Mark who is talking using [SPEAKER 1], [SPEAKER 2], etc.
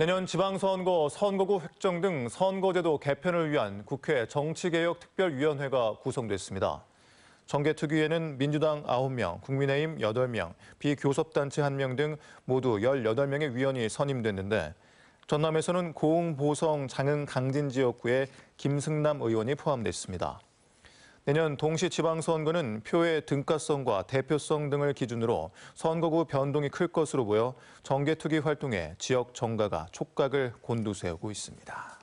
[SPEAKER 1] 내년 지방선거, 선거구 획정 등 선거제도 개편을 위한 국회 정치개혁특별위원회가 구성됐습니다. 정개특위에는 민주당 9명, 국민의힘 8명, 비교섭단체 1명 등 모두 18명의 위원이 선임됐는데 전남에서는 고흥, 보성, 장흥, 강진 지역구에 김승남 의원이 포함됐습니다. 내년 동시 지방선거는 표의 등가성과 대표성 등을 기준으로 선거구 변동이 클 것으로 보여 정계투기 활동에 지역 정가가 촉각을 곤두세우고 있습니다.